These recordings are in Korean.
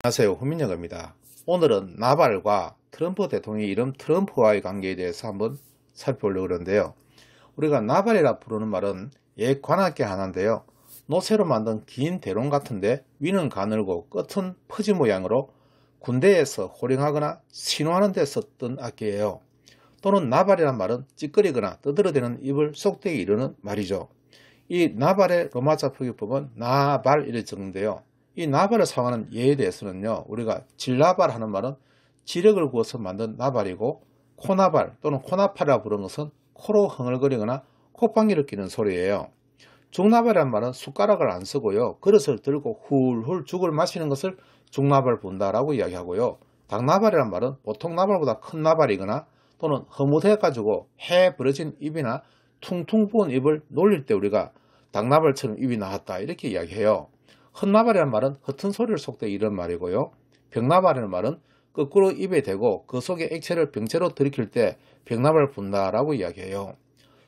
안녕하세요. 호민영입니다. 오늘은 나발과 트럼프 대통령의 이름 트럼프와의 관계에 대해서 한번 살펴보려고 그러는데요. 우리가 나발이라 부르는 말은 예 관악기 하나인데요. 노쇠로 만든 긴 대롱 같은데 위는 가늘고 끝은 퍼지 모양으로 군대에서 호령하거나 신호하는 데 썼던 악기예요. 또는 나발이란 말은 찌끄리거나 떠들어대는 입을 속되게 이르는 말이죠. 이 나발의 로마자 표기법은 나발 이래 적는데요. 이 나발을 사용하는 예에 대해서는요. 우리가 질나발 하는 말은 지력을 구워서 만든 나발이고 코나발 또는 코나파라 부르는 것은 코로 흥얼거리거나 콧방귀를 끼는 소리예요. 중나발이란 말은 숟가락을 안 쓰고요. 그릇을 들고 훌훌 죽을 마시는 것을 중나발 분다라고 이야기하고요. 닭나발이란 말은 보통 나발보다 큰 나발이거나 또는 허무해가지고 해 부러진 입이나 퉁퉁 부은 입을 놀릴 때 우리가 닭나발처럼 입이 나왔다 이렇게 이야기해요. 헛나발이라는 말은 허튼 소리를 속되 이런 말이고요. 병나발이라는 말은 거꾸로 입에 대고 그 속에 액체를 병체로 들이킬 때 병나발 을 분다라고 이야기해요.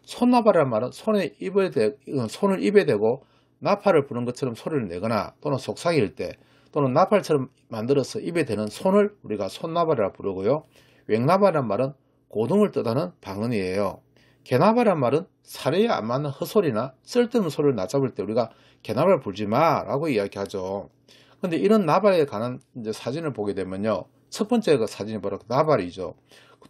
손나발이라는 말은 손에 입에 대, 손을 입에 대고 나팔을 부는 것처럼 소리를 내거나 또는 속삭일 때 또는 나팔처럼 만들어서 입에 대는 손을 우리가 손나발이라 부르고요. 웽나발이라는 말은 고동을 뜻하는 방언이에요. 개나발란 말은 사례에 안 맞는 헛소리나 쓸데없는 소리를 낮잡을 때 우리가 개나발 불지 마라고 이야기하죠. 근데 이런 나발에 관한 사진을 보게 되면요. 첫 번째 그 사진이 바로 나발이죠.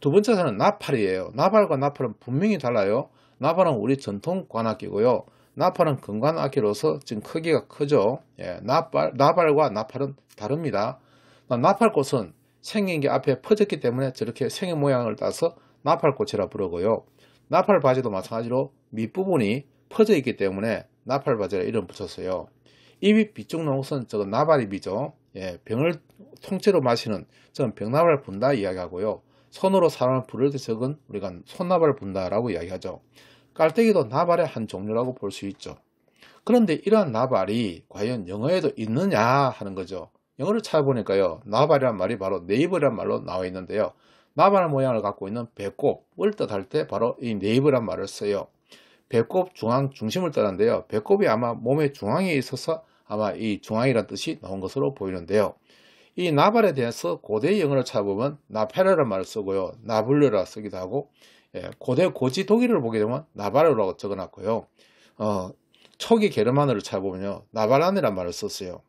두 번째는 나팔이에요. 나발과 나팔은 분명히 달라요. 나발은 우리 전통 관악기고요. 나팔은 금관악기로서 지금 크기가 크죠. 예, 나발, 나발과 나팔은 다릅니다. 아, 나팔꽃은 생긴 게 앞에 퍼졌기 때문에 저렇게 생의 모양을 따서 나팔꽃이라 부르고요. 나팔 바지도 마찬가지로 밑부분이 퍼져 있기 때문에 나팔 바지라 이름 붙였어요. 입이 비쪽 나온 선 저도 나발입이죠. 예, 병을 통째로 마시는 저는 병나발 분다 이야기하고요. 손으로 사람을 부를 때 적은 우리가 손나발 분다라고 이야기하죠. 깔때기도 나발의 한 종류라고 볼 수 있죠. 그런데 이러한 나발이 과연 영어에도 있느냐 하는 거죠. 영어를 찾아보니까요. 나발이란 말이 바로 네이버란 말로 나와 있는데요. 마발의 모양을 갖고 있는 배꼽을 뜻할 때 바로 이 네이브란 말을 써요. 배꼽 중앙 중심을 뜻한는데요 배꼽이 아마 몸의 중앙에 있어서 아마 이 중앙이란 뜻이 나온 것으로 보이는데요. 이 나발에 대해서 고대 영어를 찾아보면 나페라란 말을 쓰고요. 나블르라 쓰기도 하고 예, 고대 고지 독일을 보게 되면 나발르라고 적어놨고요. 어, 초기 게르만어를 찾아보면요. 나발란이란 말을 썼어요.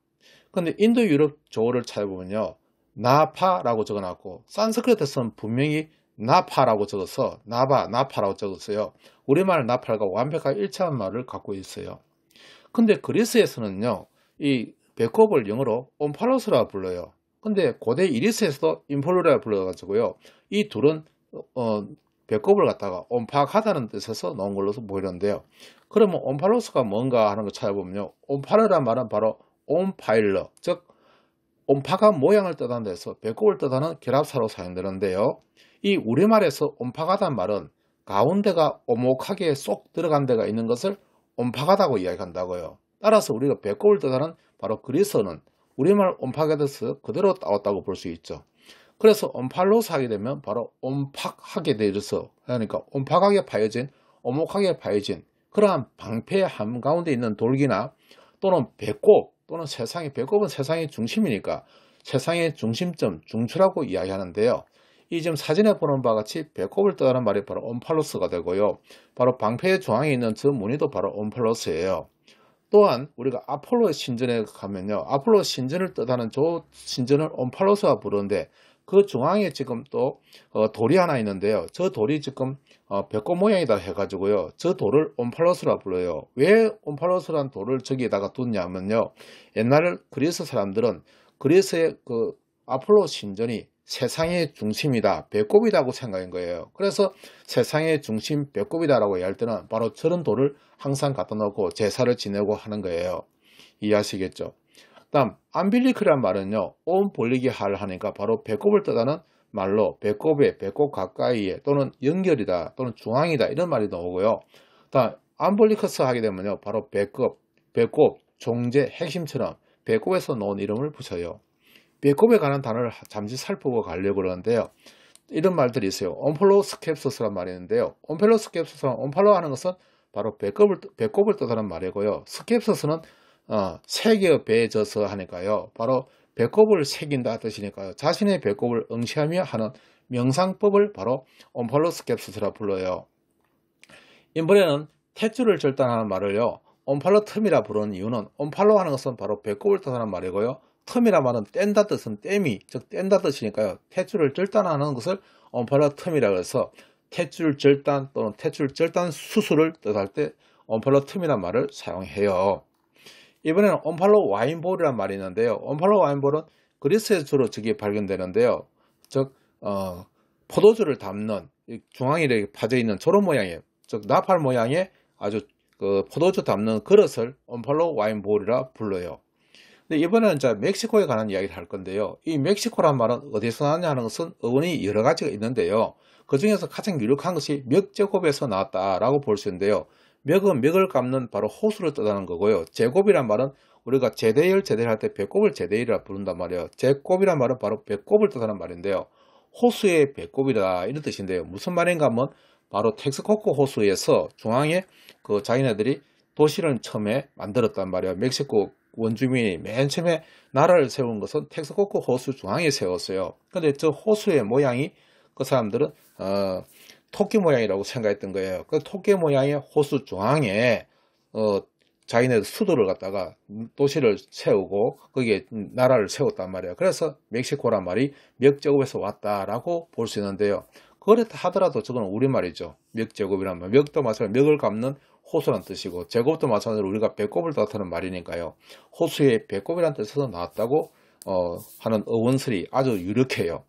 근데 인도 유럽 조어를 찾아보면요. 나파라고 적어놨고 산스크리트에서는 분명히 나파라고 적어서 나바 나파라고 적었어요. 우리말 나팔과 완벽한 일치한 말을 갖고 있어요. 근데 그리스에서는요. 이 배꼽을 영어로 온팔로스라 불러요. 근데 고대 이리스에서도 인폴로라 불러가지고요. 이 둘은 어, 배꼽을 갖다가 온팍하다는 뜻에서 나온 걸로 보이는데요. 그러면 온팔로스가 뭔가 하는 걸 찾아보면요. 온팔라는 말은 바로 온파일러, 즉 온파가 모양을 뜻하는 데서 배꼽을 뜻하는 결합사로 사용되는데요. 이 우리말에서 온파가단 말은 가운데가 오목하게 쏙 들어간 데가 있는 것을 온파가다고 이야기한다고요. 따라서 우리가 배꼽을 뜻하는 바로 그리스어는 우리말 온파게데스 그대로 따왔다고 볼 수 있죠. 그래서 온팔로스 하게 되면 바로 온팍하게 되어서 그러니까 온팍하게 파여진 오목하게 파여진 그러한 방패 함가운데 있는 돌기나 또는 배꼽 또는 세상의 배꼽은 세상의 중심이니까 세상의 중심점, 중추라고 이야기하는데요. 이 지금 사진에 보는 바와 같이 배꼽을 뜻하는 말이 바로 옴팔로스가 되고요. 바로 방패의 조항에 있는 저 무늬도 바로 옴팔로스예요. 또한 우리가 아폴로의 신전에 가면요. 아폴로 신전을 뜻하는 저 신전을 옴팔로스가 부르는데 그 중앙에 지금 또 어, 돌이 하나 있는데요. 저 돌이 지금 어, 벽꽃 모양이다 해가지고요. 저 돌을 옴팔로스라 불러요. 왜 옴팔로스란 돌을 저기에다가 뒀냐면요. 옛날 그리스 사람들은 그리스의 그 아폴로 신전이 세상의 중심이다, 배꼽이라고 생각한 거예요. 그래서 세상의 중심 배꼽이다라고 얘기할 때는 바로 저런 돌을 항상 갖다 놓고 제사를 지내고 하는 거예요. 이해하시겠죠? 다음 안빌리크란 말은요. 온 벌리게 할 하니까 바로 배꼽을 뜨다는 말로 배꼽에 배꼽 가까이에 또는 연결이다 또는 중앙이다 이런 말이 나오고요. 다음 안볼리커스 하게 되면요. 바로 배꼽, 배꼽, 종제, 핵심처럼 배꼽에서 놓은 이름을 붙여요. 배꼽에 관한 단어를 잠시 살펴보고 가려고 그러는데요. 이런 말들이 있어요. 옴폴로스캡소스란 말이 있는데요. 옴폴로스캡소스는 옴팔로 하는 것은 바로 배꼽을, 배꼽을 뜻하는 말이고요. 스캡소스는 어, 세겨 배져서 에 하니까요. 바로 배꼽을 새긴다 뜻이니까요. 자신의 배꼽을 응시하며 하는 명상법을 바로 온팔로스캡스라 불러요. 인물에는 탯줄을 절단하는 말을요. 온팔로 틈이라 부르는 이유는 온팔로 하는 것은 바로 배꼽을 뜻하는 말이고요. 틈이라 말은 뗀다 뜻은 땜이 즉 뗀다 뜻이니까요. 탯줄을 절단하는 것을 온팔로 틈이라 해서 탯줄 절단 또는 탯줄 절단 수술을 뜻할 때 온팔로 틈이란 말을 사용해요. 이번에는 온팔로 와인볼이란 말이 있는데요. 온팔로 와인볼은 그리스에서 주로 저기 에 발견되는데요. 즉, 어, 포도주를 담는 중앙에 이렇게 파져 있는 초록 모양의, 즉, 나팔 모양의 아주 그 포도주 담는 그릇을 온팔로 와인볼이라 불러요. 근데 이번에는 이제 멕시코에 관한 이야기를 할 건데요. 이 멕시코란 말은 어디서 나왔냐는 것은 어원이 여러 가지가 있는데요. 그 중에서 가장 유력한 것이 멕제곱에서 나왔다라고 볼 수 있는데요. 맥은맥을 감는 바로 호수를 뜻하는 거고요. 제곱이란 말은 우리가 제대열 제대를 할때 배꼽을 제대열이라 부른단 말이에요. 제곱이란 말은 바로 배꼽을 뜻하는 말인데요. 호수의 배꼽이다 이런 뜻인데요. 무슨 말인가 하면 바로 텍스코코 호수에서 중앙에 그 자기네들이 도시를 처음에 만들었단 말이에요. 멕시코 원주민이 맨 처음에 나라를 세운 것은 텍스코코 호수 중앙에 세웠어요. 근데 저 호수의 모양이 그 사람들은 어 토끼 모양이라고 생각했던 거예요. 그 토끼 모양의 호수 중앙에 어, 자기네 수도를 갖다가 도시를 세우고 거기에 나라를 세웠단 말이에요. 그래서 멕시코란 말이 멱제곱에서 왔다라고 볼 수 있는데요. 그렇다 하더라도 저건 우리말이죠. 멱제곱이란 말. 멱도 마찬가지로 멱을 감는 호수란 뜻이고 제곱도 마찬가지로 우리가 배꼽을 뜻하는 말이니까요. 호수의 배꼽이란 뜻에서 나왔다고 어, 하는 어원설이 아주 유력해요.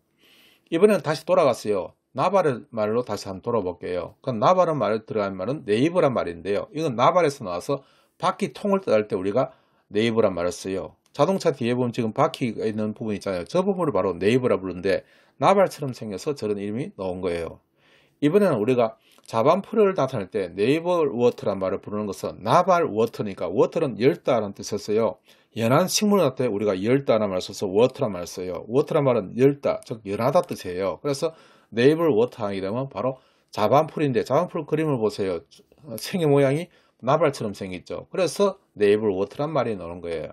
이번에는 다시 돌아갔어요. 나발의 말로 다시 한번 돌아볼게요. 그 나발의 말에 들어간 말은 네이버란 말인데요. 이건 나발에서 나와서 바퀴 통을 뜻할 때 우리가 네이버란 말을 써요. 자동차 뒤에 보면 지금 바퀴가 있는 부분 있잖아요. 저 부분을 바로 네이버라 부르는데 나발처럼 생겨서 저런 이름이 나온 거예요. 이번에는 우리가 자반풀을 나타낼 때 네이버 워터란 말을 부르는 것은 나발 워터니까 워터는 열다라는 뜻이었어요. 연한 식물을 나타때 우리가 열다라는 말을 써서 워터란 말을 써요. 워터란 말은 열다, 즉 연하다 뜻이에요. 그래서 네이블 워터항이 되면 바로 자반풀인데 자반풀 그림을 보세요. 생의 모양이 나발처럼 생겼죠. 그래서 네이블 워터란 말이 나오는 거예요.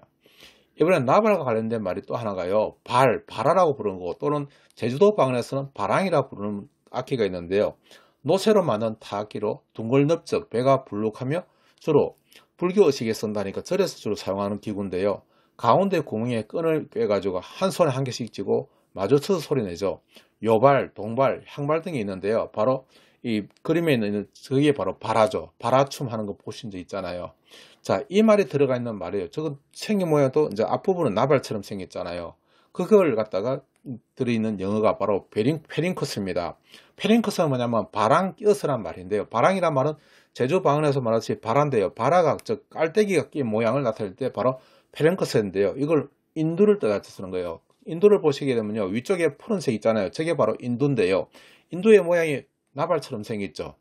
이번엔 나발과 관련된 말이 또 하나가요. 발, 바라라고 부르는 거고 또는 제주도 방언에서는 바랑이라 고 부르는 악기가 있는데요. 노쇠로 만든 타악기로 둥글넓적 배가 불룩하며 주로 불교의식에 쓴다니까 절에서 주로 사용하는 기구인데요. 가운데 구멍에 끈을 꿰가지고 한 손에 한 개씩 쥐고 마주쳐서 소리내죠. 요발, 동발, 향발 등이 있는데요. 바로 이 그림에 있는 저게 바로 바라죠. 바라춤 하는 거 보신 적 있잖아요. 자, 이 말이 들어가 있는 말이에요. 저거 생긴 모양도 이제 앞부분은 나발처럼 생겼잖아요. 그걸 갖다가 들어있는 영어가 바로 베링, 페링커스입니다. 페링커스는 뭐냐면 바랑 끼어서란 말인데요. 바랑이란 말은 제주 방언에서 말하듯이 바란데요. 바라가 즉 깔때기가 낀 모양을 나타낼 때 바로 페링커스인데요. 이걸 인두를 따라서 쓰는 거예요. 인도를 보시게 되면요. 위쪽에 푸른색 있잖아요. 저게 바로 인도인데요. 인도의 모양이 나발처럼 생겼죠.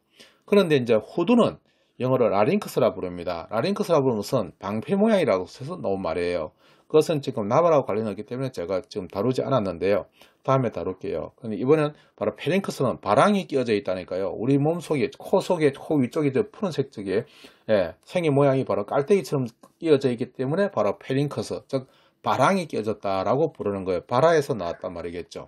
그런데 이제 호두는 영어로 라링크스라 부릅니다. 라링크스라 부르면 우선 방패 모양이라고 써서 나온 말이에요. 그것은 지금 나발하고 관련없기 때문에 제가 지금 다루지 않았는데요. 다음에 다룰게요. 근데 이번엔 바로 페링크스는 바람이 끼어져 있다니까요. 우리 몸 속에, 코 속에, 코 위쪽에 저 푸른색 쪽에 예, 생의 모양이 바로 깔때기처럼 끼어져 있기 때문에 바로 페링크스, 즉 바랑이 껴졌다라고 부르는 거예요. 바라에서 나왔단 말이겠죠.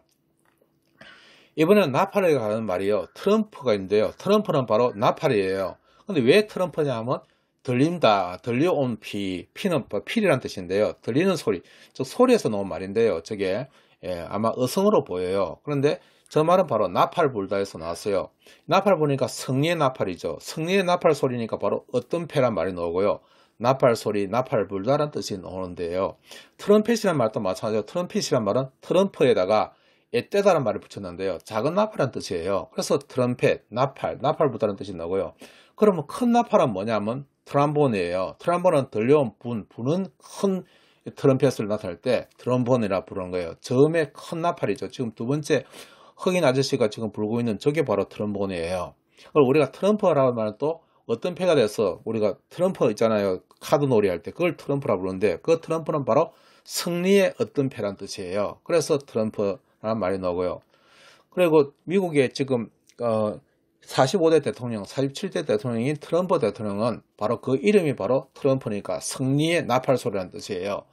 이번에 나팔에 가는 말이요. 트럼프가 있는데요. 트럼프는 바로 나팔이에요. 근데 왜 트럼프냐 하면 들린다, 들려온 피, 피는 필이란 뭐 뜻인데요. 들리는 소리, 즉 소리에서 나온 말인데요. 저게 예, 아마 어성으로 보여요. 그런데 저 말은 바로 나팔 불다에서 나왔어요. 나팔 보니까 승리의 나팔이죠. 승리의 나팔 소리니까 바로 어떤 패란 말이 나오고요. 나팔 소리, 나팔 불다는 뜻이 나오는데요. 트럼펫이란 말도 마찬가지로 트럼펫이란 말은 트럼프에다가 에때다란 말을 붙였는데요. 작은 나팔이란 뜻이에요. 그래서 트럼펫, 나팔, 나팔 불다는 뜻이 나고요. 그러면 큰 나팔은 뭐냐면 트럼본이에요. 트럼본은 들려온 분, 분은 큰 트럼펫을 나타낼 때 트럼본이라 부르는 거예요. 처음에큰 나팔이죠. 지금 두 번째 흑인 아저씨가 지금 불고 있는 저게 바로 트럼본이에요. 그걸 우리가 트럼프라고 하면 또 어떤 패가 돼서 우리가 트럼프 있잖아요. 카드놀이 할 때 그걸 트럼프라 부르는데 그 트럼프는 바로 승리의 어떤 패란 뜻이에요. 그래서 트럼프라는 말이 나오고요. 그리고 미국의 지금 어 45대 대통령, 47대 대통령인 트럼프 대통령은 바로 그 이름이 바로 트럼프니까 승리의 나팔소리란 뜻이에요.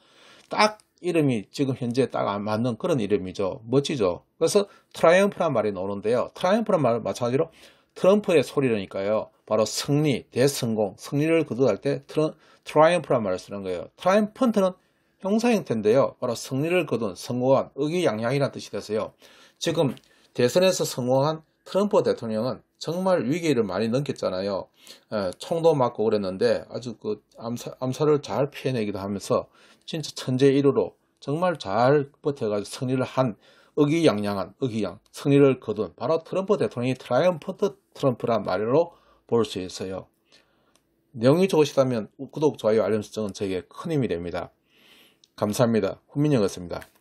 딱 이름이 지금 현재 딱 안 맞는 그런 이름이죠. 멋지죠. 그래서 트라이언프란 말이 나오는데요. 트라이언프란 말 마찬가지로 트럼프의 소리라니까요. 바로 승리, 대성공, 승리를 거두할 때 트런, 트라이언프란 말을 쓰는 거예요. 트라이언펀트는 형사 형태인데요. 바로 승리를 거둔, 성공한, 의기양양이라는 뜻이 돼서요. 지금 대선에서 성공한 트럼프 대통령은 정말 위기를 많이 넘겼잖아요. 에, 예, 총도 맞고 그랬는데 아주 그 암사, 암살을 잘 피해내기도 하면서 진짜 천재 1호로 정말 잘 버텨가지고 승리를 한 의기양양한 의기양 승리를 거둔 바로 트럼프 대통령이 트라이언펀트 트럼프란 말로 볼수 있어요. 내용이 좋으시다면 구독, 좋아요, 알림 설정은 저에게 큰 힘이 됩니다. 감사합니다. 훈민영이었습니다.